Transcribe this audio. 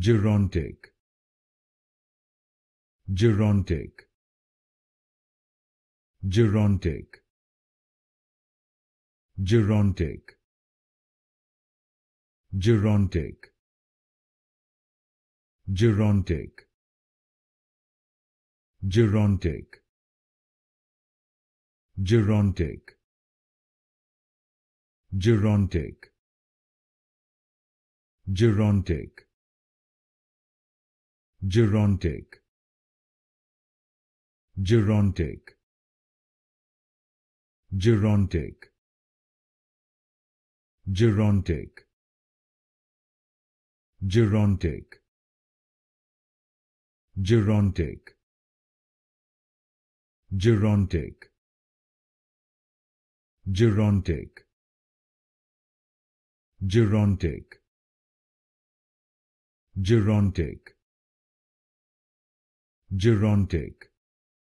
gerontic gerontic gerontic gerontic gerontic gerontic gerontic gerontic gerontic gerontic gerontic gerontic gerontic gerontic gerontic gerontic gerontic gerontic gerontic gerontic gerontic